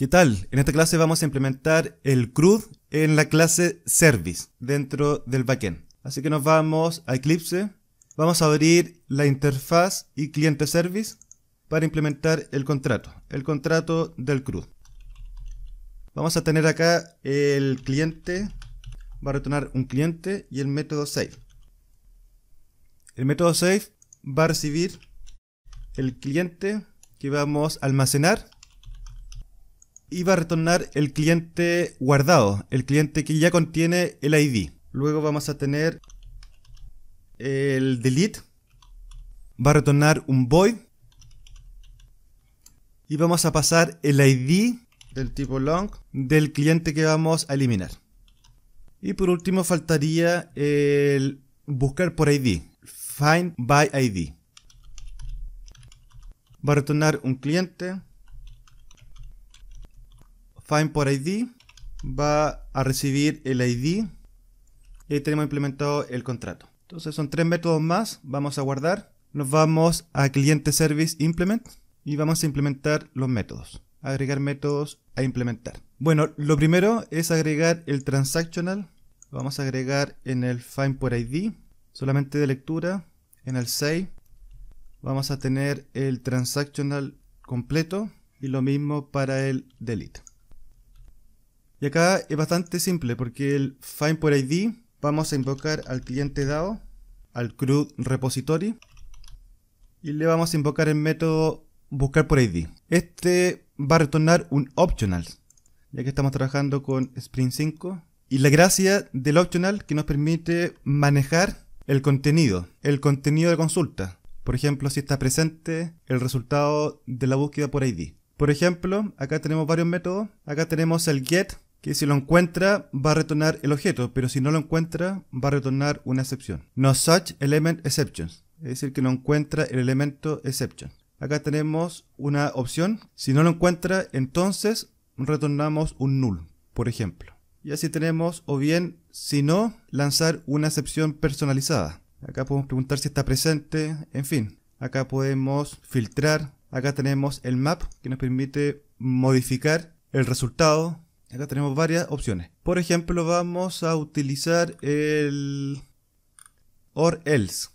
¿Qué tal? En esta clase vamos a implementar el CRUD en la clase Service dentro del backend. Así que nos vamos a Eclipse, vamos a abrir la interfaz y cliente service para implementar el contrato, el contrato del CRUD. Vamos a tener acá el cliente, va a retornar un cliente y el método save. El método save va a recibir el cliente que vamos a almacenar iba a retornar el cliente guardado, el cliente que ya contiene el ID. Luego vamos a tener el delete, va a retornar un void y vamos a pasar el ID del tipo long del cliente que vamos a eliminar. Y por último faltaría el buscar por ID, find by ID. Va a retornar un cliente find va a recibir el ID y tenemos implementado el contrato. Entonces son tres métodos más, vamos a guardar, nos vamos a cliente service implement y vamos a implementar los métodos, agregar métodos a implementar. Bueno, lo primero es agregar el transactional, vamos a agregar en el find por ID, solamente de lectura, en el save vamos a tener el transactional completo y lo mismo para el delete. Y acá es bastante simple porque el find por ID vamos a invocar al cliente dado, al CRUD repository y le vamos a invocar el método buscar por ID. Este va a retornar un optional ya que estamos trabajando con Spring 5 y la gracia del optional que nos permite manejar el contenido, el contenido de consulta. Por ejemplo, si está presente el resultado de la búsqueda por ID. Por ejemplo, acá tenemos varios métodos. Acá tenemos el get que si lo encuentra va a retornar el objeto, pero si no lo encuentra va a retornar una excepción. No such element exceptions, es decir, que no encuentra el elemento exception. Acá tenemos una opción, si no lo encuentra entonces retornamos un null, por ejemplo. Y así tenemos, o bien, si no, lanzar una excepción personalizada. Acá podemos preguntar si está presente, en fin. Acá podemos filtrar, acá tenemos el map que nos permite modificar el resultado Acá tenemos varias opciones. Por ejemplo, vamos a utilizar el or else.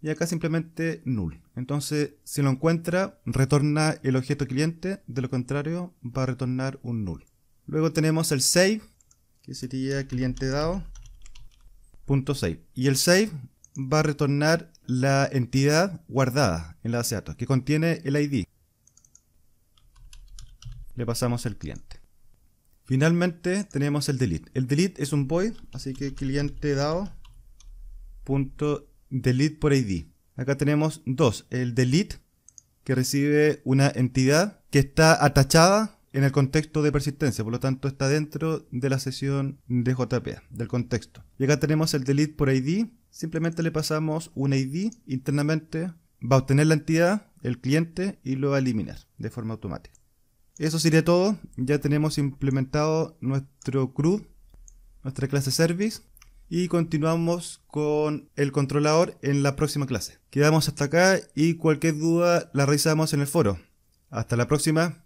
Y acá simplemente null. Entonces, si lo encuentra, retorna el objeto cliente. De lo contrario, va a retornar un null. Luego tenemos el save, que sería cliente dado. Punto save. Y el save va a retornar la entidad guardada en la base de datos, que contiene el ID. Le pasamos el cliente. Finalmente tenemos el delete. El delete es un void, así que cliente dado punto delete por id. Acá tenemos dos, el delete que recibe una entidad que está atachada en el contexto de persistencia, por lo tanto está dentro de la sesión de JPA, del contexto. Y acá tenemos el delete por id, simplemente le pasamos un id internamente, va a obtener la entidad, el cliente y lo va a eliminar de forma automática. Eso sería todo. Ya tenemos implementado nuestro CRUD, nuestra clase service. Y continuamos con el controlador en la próxima clase. Quedamos hasta acá y cualquier duda la revisamos en el foro. Hasta la próxima.